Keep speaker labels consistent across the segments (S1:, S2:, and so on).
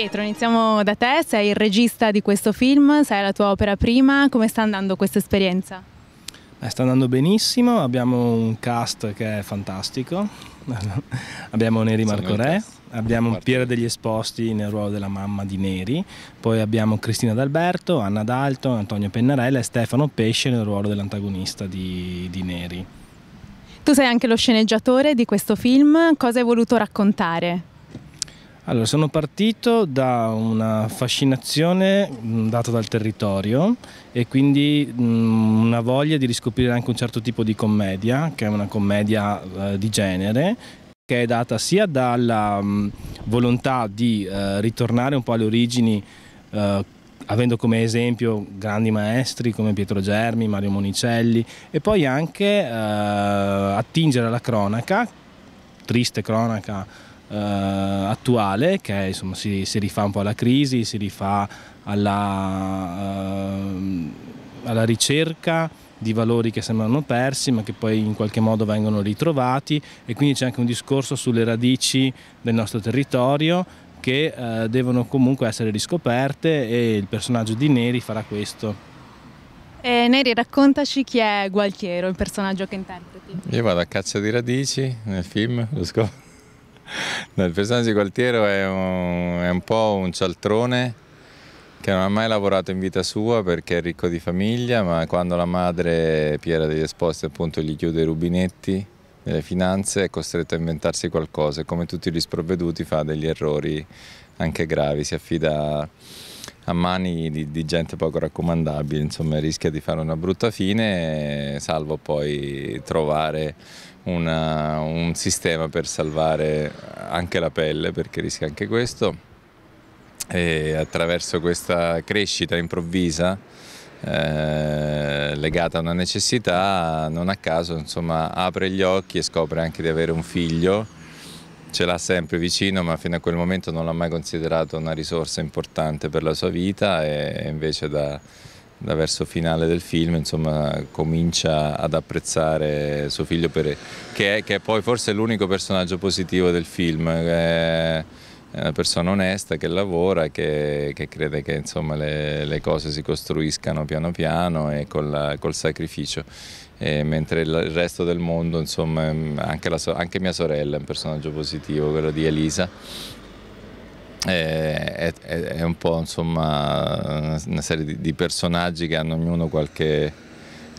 S1: Pietro, iniziamo da te, sei il regista di questo film, sei la tua opera prima, come sta andando questa esperienza?
S2: Beh, sta andando benissimo, abbiamo un cast che è fantastico, abbiamo Neri Marco Re, abbiamo Piera degli Esposti nel ruolo della mamma di Neri, poi abbiamo Cristina D'Alberto, Anna D'Alto, Antonio Pennarella e Stefano Pesce nel ruolo dell'antagonista di, di Neri.
S1: Tu sei anche lo sceneggiatore di questo film, cosa hai voluto raccontare?
S2: Allora, sono partito da una fascinazione mm, data dal territorio e quindi mm, una voglia di riscoprire anche un certo tipo di commedia, che è una commedia eh, di genere, che è data sia dalla mm, volontà di eh, ritornare un po' alle origini eh, avendo come esempio grandi maestri come Pietro Germi, Mario Monicelli e poi anche attingere alla cronaca, triste cronaca eh, attuale che insomma, si, si, rifà un po' alla crisi, si rifà alla, eh, alla ricerca di valori che sembrano persi ma che poi in qualche modo vengono ritrovati e quindi c'è anche un discorso sulle radici del nostro territorio che eh, devono comunque essere riscoperte e il
S3: personaggio di Neri farà questo.
S1: E Neri, raccontaci chi è Gualtiero, il personaggio che interpreti.
S3: Io vado a caccia di radici nel film, lo scopo. No, il personaggio di Gualtiero è un, è un po' un cialtrone che non ha mai lavorato in vita sua perché è ricco di famiglia, ma quando la madre Piera degli Esposti appunto gli chiude i rubinetti delle finanze è costretto a inventarsi qualcosa e come tutti gli sprovveduti fa degli errori anche gravi, si affida a a mani di, di, gente poco raccomandabile, insomma rischia di fare una brutta fine, salvo poi trovare una, un sistema per salvare anche la pelle, perché rischia anche questo. E attraverso questa crescita improvvisa, eh, legata a una necessità, non a caso insomma, apre gli occhi e scopre anche di avere un figlio ce l'ha sempre vicino, ma fino a quel momento non l'ha mai considerato una risorsa importante per la sua vita e invece da, da verso finale del film insomma, comincia ad apprezzare suo figlio per, che, è, che è poi forse l'unico personaggio positivo del film. È, eh, è una persona onesta che lavora, che, che crede che insomma, le, le, cose si costruiscano piano piano e col, col sacrificio. E mentre il resto del mondo, insomma, anche, la, anche, mia sorella è un personaggio positivo, quello di Elisa, è, è, è un po' insomma, una serie di, di personaggi che hanno ognuno qualche,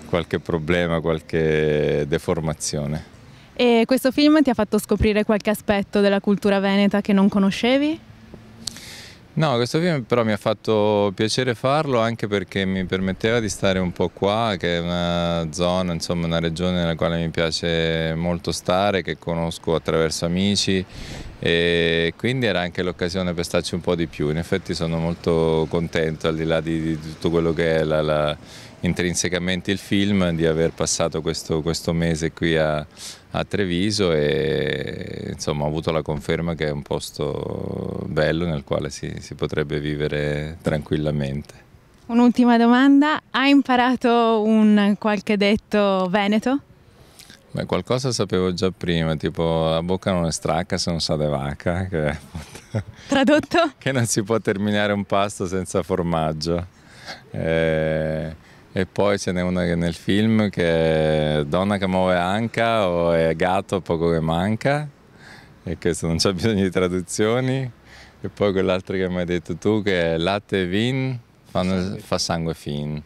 S3: qualche problema, qualche deformazione.
S1: E questo film ti ha fatto scoprire qualche aspetto della cultura veneta che non conoscevi?
S3: No, questo film però mi ha fatto piacere farlo anche perché mi permetteva di stare un po' qua, che è una zona, insomma una regione nella quale mi piace molto stare, che conosco attraverso amici e quindi era anche l'occasione per starci un po' di più. In effetti sono molto contento, al di là di, di tutto quello che è la, la, intrinsecamente il film, di aver passato questo, questo mese qui a, a Treviso e insomma, ho avuto la conferma che è un posto bello nel quale si, si potrebbe vivere tranquillamente.
S1: Un'ultima domanda, hai imparato un qualche detto veneto?
S3: Beh, qualcosa sapevo già prima, tipo la bocca non è stracca se non sa de vacca. Che, Tradotto? che non si può terminare un pasto senza formaggio. Eh, e poi ce n'è una nel film che è Donna che muove anca o è Gatto poco che manca e questo non c'è bisogno di traduzioni. E poi quell'altro che mi hai detto tu che è Latte e Vin fanno, fa sangue fin.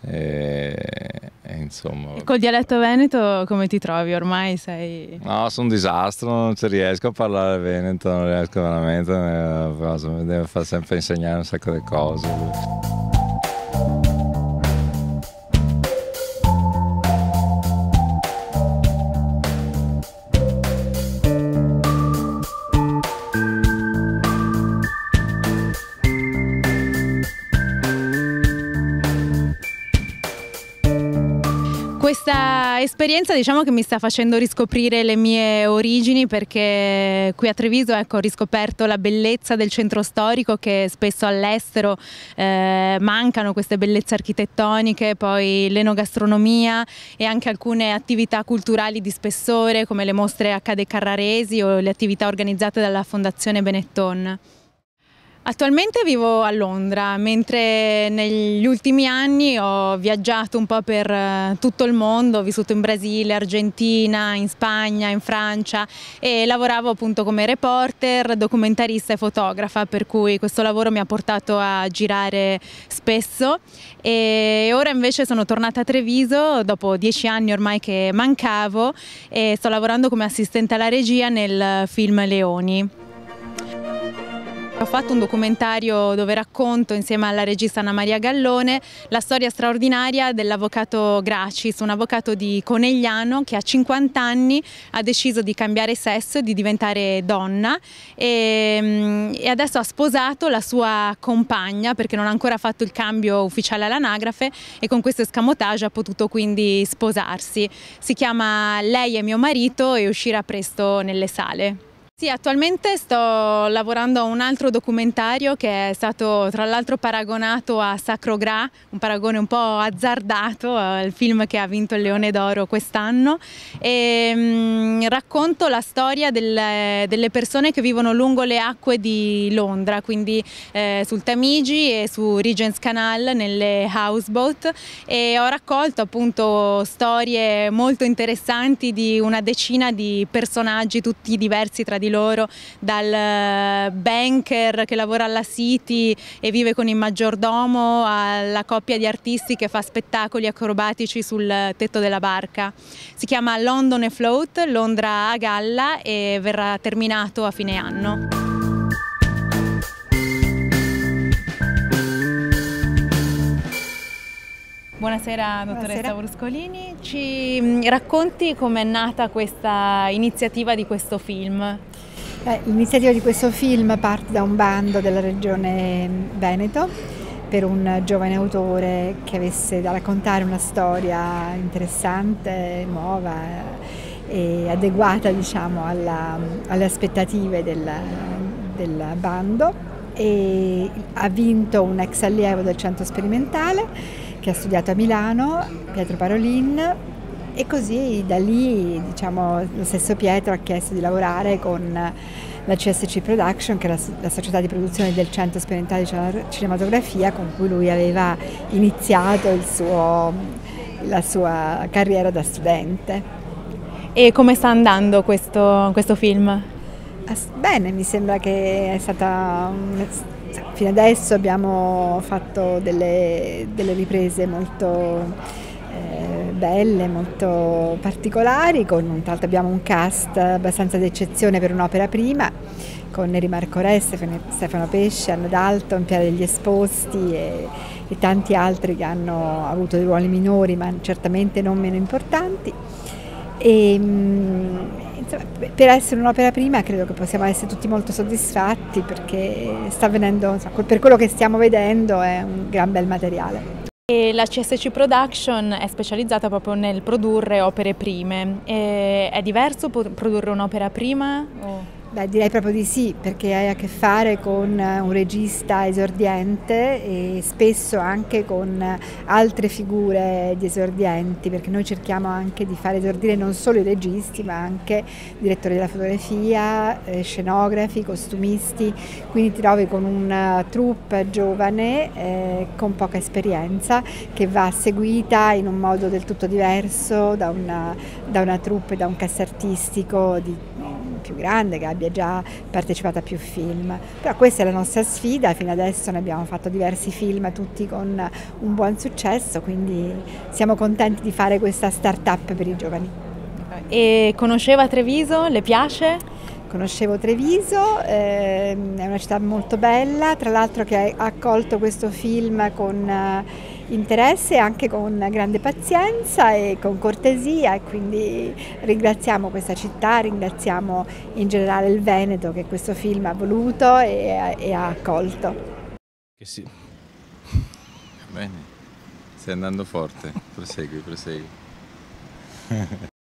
S3: E, e, insomma... E
S1: col dialetto veneto come ti trovi? Ormai sei...
S3: No, sono un disastro, non ci riesco a parlare veneto, non riesco veramente, eh, mi devo far sempre insegnare un sacco di cose.
S1: questa esperienza diciamo che mi sta facendo riscoprire le mie origini perché qui a Treviso ecco, ho riscoperto la bellezza del centro storico che spesso all'estero eh, mancano queste bellezze architettoniche, poi l'enogastronomia e anche alcune attività culturali di spessore come le mostre a Cade Carraresi o le attività organizzate dalla Fondazione Benetton. Attualmente vivo a Londra, mentre negli ultimi anni ho viaggiato un po' per eh, tutto il mondo, ho vissuto in Brasile, Argentina, in Spagna, in Francia e lavoravo appunto come reporter, documentarista e fotografa, per cui questo lavoro mi ha portato a girare spesso e ora invece sono tornata a Treviso dopo dieci anni ormai che mancavo e sto lavorando come assistente alla regia nel film Leoni. Ho fatto un documentario dove racconto insieme alla regista Anna Maria Gallone la storia straordinaria dell'avvocato Gracis, un avvocato di Conegliano che a 50 anni ha deciso di cambiare sesso, e di diventare donna e, mm, e adesso ha sposato la sua compagna perché non ha ancora fatto il cambio ufficiale all'anagrafe e con questo escamotage ha potuto quindi sposarsi. Si chiama Lei è mio marito e uscirà presto nelle sale. Sì, attualmente sto lavorando a un altro documentario che è stato tra l'altro paragonato a Sacro Gra, un paragone un po' azzardato al film che ha vinto il Leone d'Oro quest'anno mm, racconto la storia delle, delle, persone che vivono lungo le acque di Londra, quindi eh, sul Tamigi e su Regent's Canal nelle houseboat e ho raccolto appunto storie molto interessanti di una decina di personaggi tutti diversi tra di loro di loro, dal eh, banker che lavora alla City e vive con il maggiordomo, alla coppia di artisti che fa spettacoli acrobatici sul tetto della barca. Si chiama London e Float, Londra a galla e verrà terminato a fine anno. Buonasera dottoressa Buonasera. Bruscolini, ci mm, racconti com'è nata questa iniziativa di questo film?
S4: L'iniziativa di questo film parte da un bando della regione Veneto per un giovane autore che avesse da raccontare una storia interessante, nuova e adeguata diciamo, alla, alle aspettative del, del bando e ha vinto un ex allievo del centro sperimentale che ha studiato a Milano, Pietro Parolin, e così da lì diciamo, lo stesso Pietro ha chiesto di lavorare con la CSC Production, che è la, la società di produzione del Centro Sperimentale di Cinematografia con cui lui aveva iniziato suo, la sua carriera da studente. E come sta andando questo, questo film? Bene, mi sembra che è stata fino adesso abbiamo fatto delle, delle riprese molto belle, molto particolari, con, tra l'altro abbiamo un cast abbastanza d'eccezione per un'opera prima, con Neri Marco Re, Stefano Pesce, Anna Dalton, Piera degli Esposti e, e tanti altri che hanno avuto dei ruoli minori ma certamente non meno importanti. E, ehm, insomma, per essere un'opera prima credo che possiamo essere tutti molto soddisfatti perché sta avvenendo, insomma, per quello che stiamo vedendo è un gran bel materiale.
S1: E la CSC Production è specializzata proprio nel produrre opere prime. E è diverso produrre un'opera prima? O... Beh, direi
S4: proprio di sì, perché hai a che fare con eh, un regista esordiente e spesso anche con eh, altre figure di esordienti, perché noi cerchiamo anche di far esordire non solo i registi, ma anche direttori della fotografia, eh, scenografi, costumisti, quindi ti trovi con una troupe giovane eh, con poca esperienza che va seguita in un modo del tutto diverso da una, da una troupe, da un castartistico di più grande, che abbia già partecipato a più film. Però questa è la nostra sfida, fino adesso ne abbiamo fatto diversi film, tutti con un buon successo, quindi siamo contenti di fare questa start-up per i giovani. E conosceva Treviso? Le piace? Conoscevo Treviso, ehm, è una città molto bella, tra l'altro che ha accolto questo film con... Eh, interesse anche con grande pazienza e con cortesia e quindi ringraziamo questa città, ringraziamo in generale il Veneto che questo film ha voluto e, e ha accolto.
S3: Che sì. Bene, stai andando forte, prosegui, prosegui.